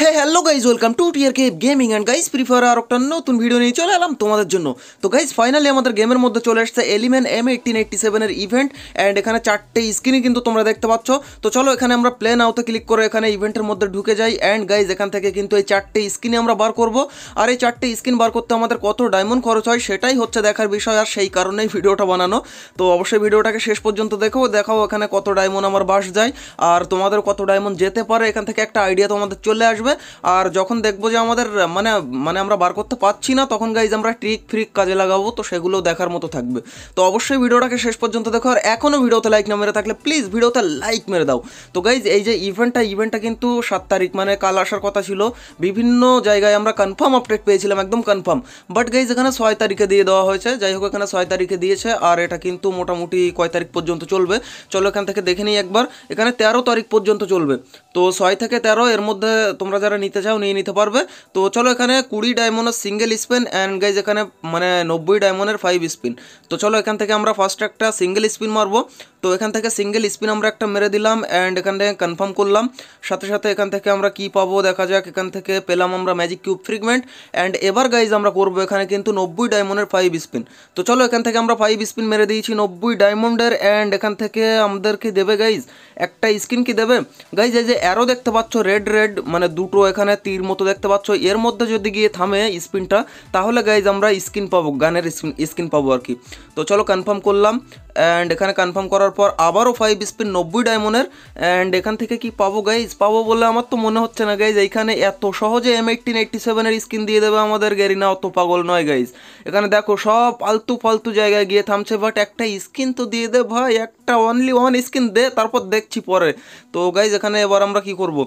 হ্যাঁ hello guys welcome to টিয়ার কে gaming and guys free fire আর একটা নতুন ভিডিও নিয়ে চলে এলাম তোমাদের জন্য তো গাইজ ফাইনালি আমাদের গেমের মধ্যে চলে আসছে এলিমেন এম এইটিন এইটটি সেভেনের ইভেন্ট অ্যান্ড এখানে চারটে স্ক্রিনই কিন্তু তোমরা দেখতে পাচ্ছ তো চলো এখানে আমরা প্লেন আউতে ক্লিক করে এখানে ইভেন্টের মধ্যে ঢুকে যাই অ্যান্ড গাইজ এখান থেকে কিন্তু এই চারটে স্ক্রিনে আমরা বার করব আর এই চারটে স্ক্রিন বার করতে আমাদের কত ডায়মন্ড খরচ হয় সেটাই হচ্ছে দেখার বিষয় আর সেই কারণেই ভিডিওটা বানানো তো অবশ্যই ভিডিওটাকে শেষ পর্যন্ত দেখো দেখাও এখানে কত ডায়মন্ড আমার বাস যায় আর তোমাদের কত ডায়মন্ড যেতে পারে এখান থেকে একটা আইডিয়া তোমাদের চলে আসবে আসবে আর যখন দেখবো যে আমাদের মানে মানে আমরা বার করতে পারছি না তখন গাইজ আমরা ট্রিক ফ্রিক কাজে লাগাবো তো সেগুলো দেখার মতো থাকবে তো অবশ্যই ভিডিওটাকে শেষ পর্যন্ত দেখো আর এখনও ভিডিওতে লাইক না মেরে থাকলে প্লিজ ভিডিওতে লাইক মেরে দাও তো গাইজ এই যে ইভেন্টটা ইভেন্টটা কিন্তু সাত তারিখ মানে কাল আসার কথা ছিল বিভিন্ন জায়গায় আমরা কনফার্ম আপডেট পেয়েছিলাম একদম কনফার্ম বাট গাইজ এখানে ছয় তারিখে দিয়ে দেওয়া হয়েছে যাই হোক এখানে ছয় তারিখে দিয়েছে আর এটা কিন্তু মোটামুটি কয় তারিখ পর্যন্ত চলবে চলো এখান থেকে দেখে নিই একবার এখানে তেরো তারিখ পর্যন্ত চলবে তো ছয় থেকে তেরো এর মধ্যে তোমরা তোমরা যারা নিতে চাও নিয়ে নিতে পারবে তো চলো এখানে কুড়ি ডায়মন্ডের সিঙ্গেল স্পিন অ্যান্ড গাইজ এখানে মানে নব্বই ডায়মন্ডের ফাইভ স্পিন তো চলো এখান থেকে আমরা ফার্স্ট একটা সিঙ্গেল স্পিন মারবো তো এখান থেকে সিঙ্গেল স্পিন আমরা একটা মেরে দিলাম অ্যান্ড এখান থেকে কনফার্ম করলাম সাথে সাথে এখান থেকে আমরা কি পাবো দেখা যাক এখান থেকে পেলাম আমরা ম্যাজিক কিউব ফ্রিগমেন্ট অ্যান্ড এবার গাইজ আমরা করবো এখানে কিন্তু নব্বই ডায়মন্ডের ফাইভ স্পিন তো চলো এখান থেকে আমরা ফাইভ স্পিন মেরে দিয়েছি নব্বই ডায়মন্ডের অ্যান্ড এখান থেকে আমাদেরকে দেবে গাইজ একটা স্কিন কি দেবে গাইজ এই যে অ্যারো দেখতে পাচ্ছ রেড রেড মানে দুটো এখানে তীর মতো দেখতে পাচ্ছ এর মধ্যে যদি গিয়ে থামে স্পিনটা তাহলে গাইজ আমরা স্কিন পাবো গানের স্কিন স্কিন পাবো আর কি তো চলো কনফার্ম করলাম অ্যান্ড এখানে কনফার্ম করার পর আবারও ফাইভ স্পিন নব্বই ডায়মন্ডের অ্যান্ড এখান থেকে কি পাবো গাইজ পাবো বলে আমার তো মনে হচ্ছে না গাইজ এইখানে এত সহজে এম এইটিন এইটটি সেভেনের স্কিন দিয়ে দেবে আমাদের না অত পাগল নয় গাইজ এখানে দেখো সব ফালতু ফালতু জায়গায় গিয়ে থামছে বাট একটা স্কিন তো দিয়ে দে ভাই একটা অনলি ওয়ান স্কিন দে তারপর দেখছি পরে তো গাইজ এখানে এবার আমরা কি করব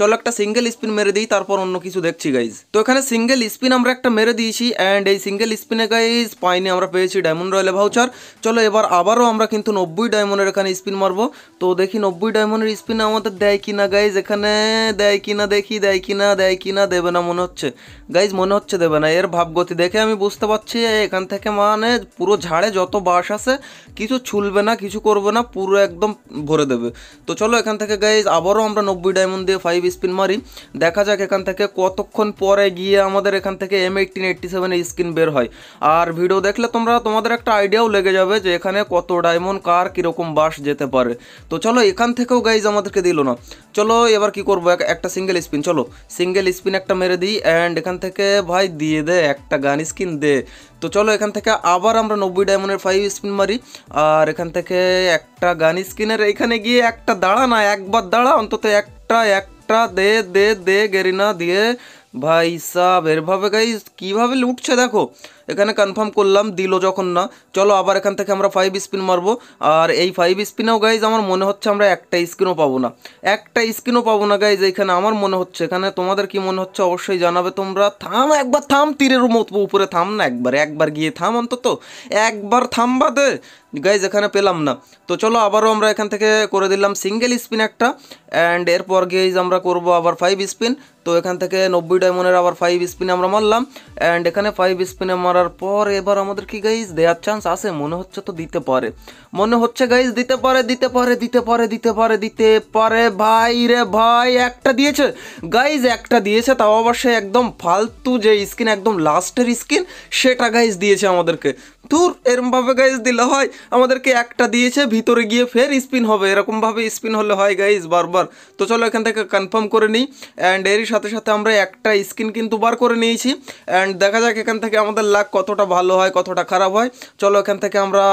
চলো একটা সিঙ্গেল স্পিন মেরে দিই তারপর অন্য কিছু দেখছি গাইজ তো এখানে সিঙ্গেল স্পিন আমরা একটা মেরে দিয়েছি অ্যান্ড এই সিঙ্গেল স্পিনে গাইজ পাইনি আমরা পেয়েছি ডায়মন্ড রয়েল ভাউচার চলো এবার আবারও আমরা কিন্তু নব্বই ডায়মন্ডের এখানে স্পিন মারবো তো দেখি নব্বই ডায়মন্ডের স্পিনে আমাদের দেয় কিনা গাইজ এখানে দেয় কিনা দেখি দেয় কিনা দেয় কিনা দেবে না মনে হচ্ছে গাইজ মনে হচ্ছে দেবে না এর ভাবগতি দেখে আমি বুঝতে পারছি এখান থেকে মানে পুরো ঝাড়ে যত বাস আছে কিছু ছুলবে না কিছু করবে না পুরো একদম ভরে দেবে তো চলো এখান থেকে গাইজ আবারও আমরা নব্বই ডায়মন্ড দিয়ে ফাইভ স্পিন মারি দেখা যাক এখান থেকে কতক্ষণ পরে গিয়ে আমাদের এখান থেকে এম এইটিন এইটটি সেভেনের স্কিন বের হয় আর ভিডিও দেখলে তোমরা তোমাদের একটা আইডিয়াও লেগে যাবে যে এখানে কত ডায়মন্ড কার কীরকম বাস যেতে পারে তো চলো এখান থেকেও গাইজ আমাদেরকে দিল না চলো এবার কি করবো একটা সিঙ্গেল স্পিন চলো সিঙ্গেল স্পিন একটা মেরে দিই অ্যান্ড এখান থেকে ভাই দিয়ে দে একটা গান স্কিন দে তো চলো এখান থেকে আবার আমরা নব্বই ডায়মন্ডের ফাইভ স্পিন মারি আর এখান থেকে একটা গান স্কিনের এখানে গিয়ে একটা দাঁড়া না একবার দাঁড়া অন্তত একটা এক একটা দে দে দে গেরিনা দিয়ে ভাই সাহের ভাবে গাইজ কীভাবে লুটছে দেখো এখানে কনফার্ম করলাম দিল যখন না চলো আবার এখান থেকে আমরা ফাইভ স্পিন মারবো আর এই ফাইভ স্পিনেও গাইজ আমার মনে হচ্ছে আমরা একটা স্ক্রিনও পাবো না একটা স্ক্রিনও পাবো না গাইজ এখানে আমার মনে হচ্ছে এখানে তোমাদের কি মনে হচ্ছে অবশ্যই জানাবে তোমরা থাম একবার থাম তীরের মতো উপরে থাম না একবার একবার গিয়ে থাম অন্তত একবার থাম বাদে গাইজ এখানে পেলাম না তো চলো আবারও আমরা এখান থেকে করে দিলাম সিঙ্গেল স্পিন একটা অ্যান্ড এরপর গেইজ আমরা করব আবার ফাইভ স্পিন তো এখান থেকে নব্বই ডায়মন্ডের আবার ফাইভ স্পিনে আমরা মারলাম অ্যান্ড এখানে ফাইভ স্পিনে মারা করার পর এবার আমাদের কি গাইজ দেওয়ার চান্স আছে মনে হচ্ছে তো দিতে পারে মনে হচ্ছে গাইজ দিতে পারে দিতে পারে দিতে পারে দিতে পারে দিতে পারে ভাই রে ভাই একটা দিয়েছে গাইজ একটা দিয়েছে তাও আবার সে একদম ফালতু যে স্কিন একদম লাস্টের স্কিন সেটা গাইজ দিয়েছে আমাদেরকে ধুর এরমভাবে গাইজ দিলে হয় আমাদেরকে একটা দিয়েছে ভিতরে গিয়ে ফের স্পিন হবে এরকমভাবে স্পিন হলে হয় গাইজ বারবার তো চলো এখান থেকে কনফার্ম করে নিই অ্যান্ড এরই সাথে সাথে আমরা একটা স্কিন কিন্তু বার করে নিয়েছি অ্যান্ড দেখা যাক এখান থেকে আমাদের লাক কতটা ভালো হয় কতটা খারাপ হয় চলো এখান থেকে আমরা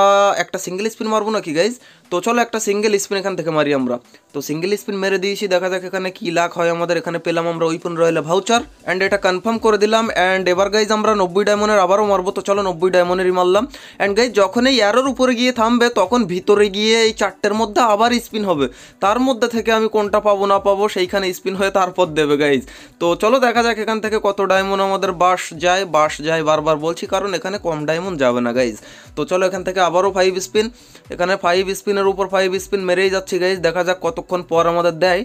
একটা সিঙ্গেল স্পিন মারবো নাকি গাইজ তো চলো একটা সিঙ্গেল স্পিন এখান থেকে মারি আমরা তো সিঙ্গেল স্পিন মেরে দিয়েছি দেখা যাক এখানে কি লাখ হয় আমাদের এখানে পেলাম আমরা পণ্য রয়েল ভাউচার অ্যান্ড এটা কনফার্ম করে দিলাম অ্যান্ড এবার গাইজ আমরা নব্বই ডায়মন্ডের আবারও মারবো তো চলো নব্বই ডায়মন্ডেরই মারলাম অ্যান্ড গাইজ যখন এই অ্যারোর উপরে গিয়ে থামবে তখন ভিতরে গিয়ে এই চারটের মধ্যে আবার স্পিন হবে তার মধ্যে থেকে আমি কোনটা পাবো না পাবো সেইখানে স্পিন হয়ে তারপর দেবে গাইজ তো চলো দেখা যাক এখান থেকে কত ডায়মন্ড আমাদের বাস যায় বাস যায় বারবার বলছি বলছি কারণ এখানে কম ডায়মন্ড যাবে না গাইজ তো চলো এখান থেকে আবারও ফাইভ স্পিন এখানে ফাইভ স্পিনের উপর ফাইভ স্পিন মেরেই যাচ্ছি গাইজ দেখা যাক কতক্ষণ পর আমাদের দেয়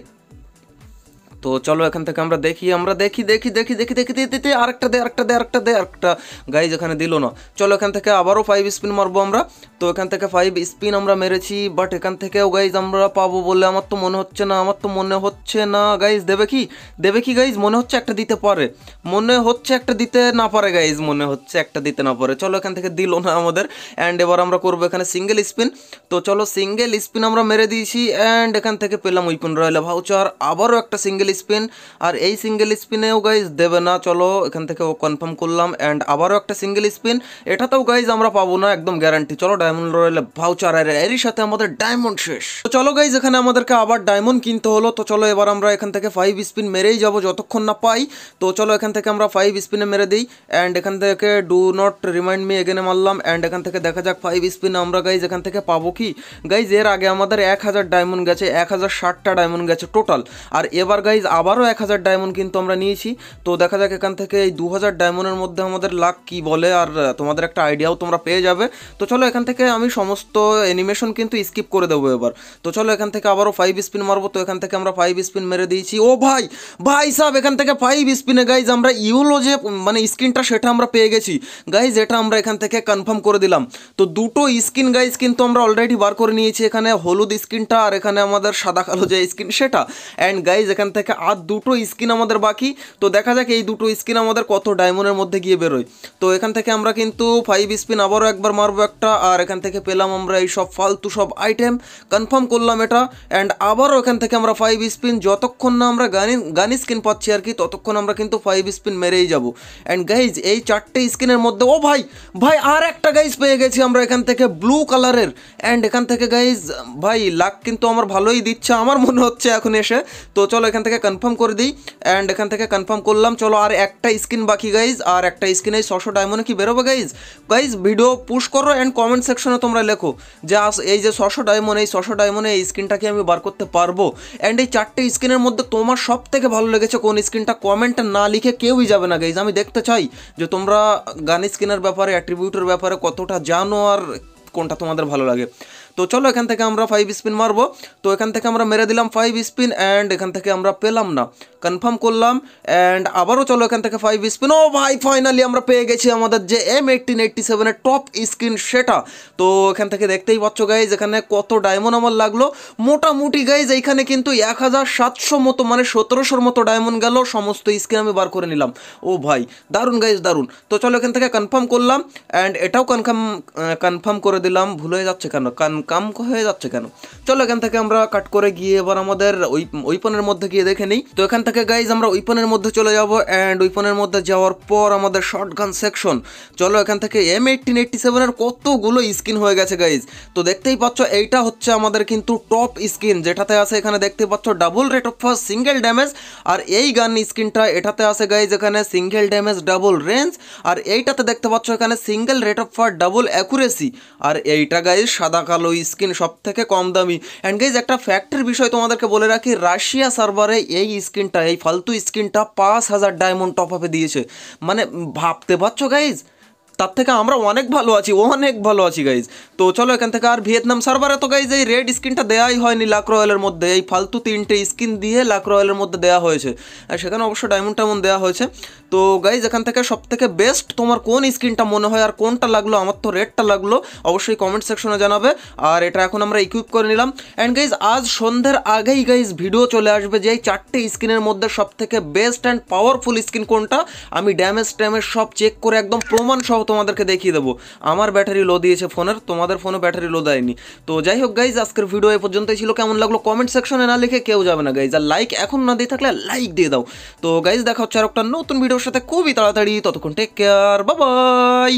তো চলো এখান থেকে আমরা দেখি আমরা দেখি দেখি দেখি দেখি দেখি দেখি দিতে আরেকটা দে আরেকটা দে আরেকটা দে আরেকটা গাইজ এখানে দিল না চলো এখান থেকে আবারও ফাইভ স্পিন মারবো আমরা তো এখান থেকে ফাইভ স্পিন আমরা মেরেছি বাট এখান থেকেও গাইজ আমরা পাবো বলে আমার তো মনে হচ্ছে না আমার তো মনে হচ্ছে না গাইজ দেবে কি দেবে কি গাইজ মনে হচ্ছে একটা দিতে পারে মনে হচ্ছে একটা দিতে না পারে গাইজ মনে হচ্ছে একটা দিতে না পারে চলো এখান থেকে দিল না আমাদের অ্যান্ড এবার আমরা করবো এখানে সিঙ্গেল স্পিন তো চলো সিঙ্গেল স্পিন আমরা মেরে দিয়েছি অ্যান্ড এখান থেকে পেলাম উইপন রয়্যাল ভাউচার আবারও একটা সিঙ্গেল স্পিন আর এই সিঙ্গেল স্পিনেও গাইজ দেবে না চলো এখান থেকে ও কনফার্ম করলাম অ্যান্ড আবারও একটা সিঙ্গেল স্পিন এটাতেও গাইজ আমরা পাবো না একদম গ্যারান্টি চলো ডায়মন্ড রয়েলে ভাউচার আর এরই সাথে আমাদের ডায়মন্ড শেষ তো চলো গাইজ এখানে আমাদেরকে আবার ডায়মন্ড কিনতে হলো তো চলো এবার আমরা এখান থেকে ফাইভ স্পিন মেরেই যাবো যতক্ষণ না পাই তো চলো এখান থেকে আমরা ফাইভ স্পিনে মেরে দিই অ্যান্ড এখান থেকে ডু নট রিমাইন্ড মি এগেনে মারলাম অ্যান্ড এখান থেকে দেখা যাক ফাইভ স্পিন আমরা গাইজ এখান থেকে পাবো কি গাইজ এর আগে আমাদের এক হাজার ডায়মন্ড গেছে এক হাজার ষাটটা ডায়মন্ড গেছে টোটাল আর এবার গাইজ গাইজ আবারও এক হাজার ডায়মন্ড কিন্তু আমরা নিয়েছি তো দেখা যাক এখান থেকে এই দু হাজার ডায়মন্ডের মধ্যে আমাদের লাক কি বলে আর তোমাদের একটা আইডিয়াও তোমরা পেয়ে যাবে তো চলো এখান থেকে আমি সমস্ত অ্যানিমেশন কিন্তু স্কিপ করে দেবো এবার তো চলো এখান থেকে আবারও ফাইভ স্পিন মারবো তো এখান থেকে আমরা ফাইভ স্পিন মেরে দিয়েছি ও ভাই ভাই সাহেব এখান থেকে ফাইভ স্পিনে গাইজ আমরা ইউলো যে মানে স্ক্রিনটা সেটা আমরা পেয়ে গেছি গাইজ এটা আমরা এখান থেকে কনফার্ম করে দিলাম তো দুটো স্কিন গাইজ কিন্তু আমরা অলরেডি বার করে নিয়েছি এখানে হলুদ স্ক্রিনটা আর এখানে আমাদের সাদা কালো যে স্ক্রিন সেটা অ্যান্ড গাইজ এখান থেকে দেখা আর দুটো স্কিন আমাদের বাকি তো দেখা যাক এই দুটো স্কিন আমাদের কত ডায়মন্ডের মধ্যে গিয়ে বেরোয় তো এখান থেকে আমরা কিন্তু ফাইভ স্পিন আবারও একবার মারবো একটা আর এখান থেকে পেলাম আমরা এই সব ফালতু সব আইটেম কনফার্ম করলাম এটা অ্যান্ড আবারও এখান থেকে আমরা ফাইভ স্পিন যতক্ষণ না আমরা গানি গানি স্কিন পাচ্ছি আর কি ততক্ষণ আমরা কিন্তু ফাইভ স্পিন মেরেই যাব অ্যান্ড গাইজ এই চারটে স্কিনের মধ্যে ও ভাই ভাই আর একটা গাইজ পেয়ে গেছি আমরা এখান থেকে ব্লু কালারের অ্যান্ড এখান থেকে গাইজ ভাই লাক কিন্তু আমার ভালোই দিচ্ছে আমার মনে হচ্ছে এখন এসে তো চলো এখান থেকে কনফার্ম করে দিই অ্যান্ড এখান থেকে কনফার্ম করলাম চলো আর একটা স্কিন বাকি গাইজ আর একটা স্কিনে ছশো ডায়মন্ড কি বেরোবে গাইজ গাইজ ভিডিও পুশ করো অ্যান্ড কমেন্ট সেকশনে তোমরা লেখো যে এই যে ছশো ডায়মন্ড এই ছশো ডায়মন্ডে এই স্কিনটাকে আমি বার করতে পারবো অ্যান্ড এই চারটে স্কিনের মধ্যে তোমার সব থেকে ভালো লেগেছে কোন স্কিনটা কমেন্ট না লিখে কেউই যাবে না গাইজ আমি দেখতে চাই যে তোমরা গান স্কিনের ব্যাপারে অ্যাট্রিবিউটের ব্যাপারে কতটা জানো আর কোনটা তোমাদের ভালো লাগে তো চলো এখান থেকে আমরা ফাইভ স্পিন মারবো তো এখান থেকে আমরা মেরে দিলাম ফাইভ স্পিন অ্যান্ড এখান থেকে আমরা পেলাম না কনফার্ম করলাম অ্যান্ড আবারও চলো এখান থেকে ফাইভ স্পিন ও ভাই ফাইনালি আমরা পেয়ে গেছি আমাদের যে এম এইটিন এইটটি সেভেনের টপ স্ক্রিন সেটা তো এখান থেকে দেখতেই পাচ্ছ গাইজ এখানে কত ডায়মন্ড আমার লাগলো মোটামুটি গাইজ এইখানে কিন্তু এক হাজার সাতশো মতো মানে সতেরোশোর মতো ডায়মন্ড গেল সমস্ত স্ক্রিন আমি বার করে নিলাম ও ভাই দারুণ গাইজ দারুণ তো চলো এখান থেকে কনফার্ম করলাম অ্যান্ড এটাও কনফার্ম কনফার্ম করে দিলাম ভুলে যাচ্ছে কেন কান কাম হয়ে যাচ্ছে কেন চলো এখান থেকে আমরা কাট করে গিয়ে এবার আমাদের ওই ওইপনের মধ্যে গিয়ে দেখে নিই তো এখান থেকে গাইজ আমরা ওইপনের মধ্যে চলে যাবো অ্যান্ড ওইপনের মধ্যে যাওয়ার পর আমাদের শর্ট গান সেকশন চলো এখান থেকে এম এইটিন এইটটি সেভেনের কতগুলো স্কিন হয়ে গেছে গাইজ তো দেখতেই পাচ্ছ এইটা হচ্ছে আমাদের কিন্তু টপ স্কিন যেটাতে আছে এখানে দেখতে পাচ্ছ double rate of first single damage আর এই গান স্কিনটা এটাতে আছে গাইজ এখানে সিঙ্গেল ড্যামেজ ডাবল রেঞ্জ আর এইটাতে দেখতে পাচ্ছ এখানে single rate of fire double accuracy আর এইটা গাইজ সাদা কালো কালো স্কিন সব থেকে কম দামি অ্যান্ড গাইজ একটা ফ্যাক্টের বিষয় তোমাদেরকে বলে রাখি রাশিয়া সার্ভারে এই স্কিনটা এই ফালতু স্কিনটা পাঁচ হাজার ডায়মন্ড টপ আপে দিয়েছে মানে ভাবতে পারছো গাইজ তার থেকে আমরা অনেক ভালো আছি অনেক ভালো আছি গাইজ তো চলো এখান থেকে আর ভিয়েতনাম সার্ভারে তো গাইজ এই রেড স্কিনটা দেওয়াই হয়নি লাক রয়্যালের মধ্যে এই ফালতু তিনটে স্কিন দিয়ে লাক রয়্যালের মধ্যে দেওয়া হয়েছে আর সেখানে অবশ্য ডায়মন্ড টাইমন দেওয়া হয়েছে তো গাইজ এখান থেকে সব থেকে বেস্ট তোমার কোন স্কিনটা মনে হয় আর কোনটা লাগলো আমার তো রেডটা লাগলো অবশ্যই কমেন্ট সেকশনে জানাবে আর এটা এখন আমরা ইকুইপ করে নিলাম অ্যান্ড গাইজ আজ সন্ধ্যের আগেই গাইজ ভিডিও চলে আসবে যে এই চারটে স্কিনের মধ্যে সব থেকে বেস্ট অ্যান্ড পাওয়ারফুল স্কিন কোনটা আমি ড্যামেজ ট্যামেজ সব চেক করে একদম প্রমাণ সহ তোমাদেরকে দেখিয়ে দেবো আমার ব্যাটারি লো দিয়েছে ফোনের তোমাদের ফোনে ব্যাটারি লো দেয়নি তো যাই হোক গাইজ আজকের ভিডিও এ পর্যন্তই ছিল কেমন লাগলো কমেন্ট সেকশনে না লিখে কেউ যাবে না গাইজ আর লাইক এখন না দিয়ে থাকলে লাইক দিয়ে দাও তো গাইজ দেখা হচ্ছে আর একটা নতুন ভিডিওর সাথে খুবই তাড়াতাড়ি ততক্ষণ টেক কেয়ার বাবাই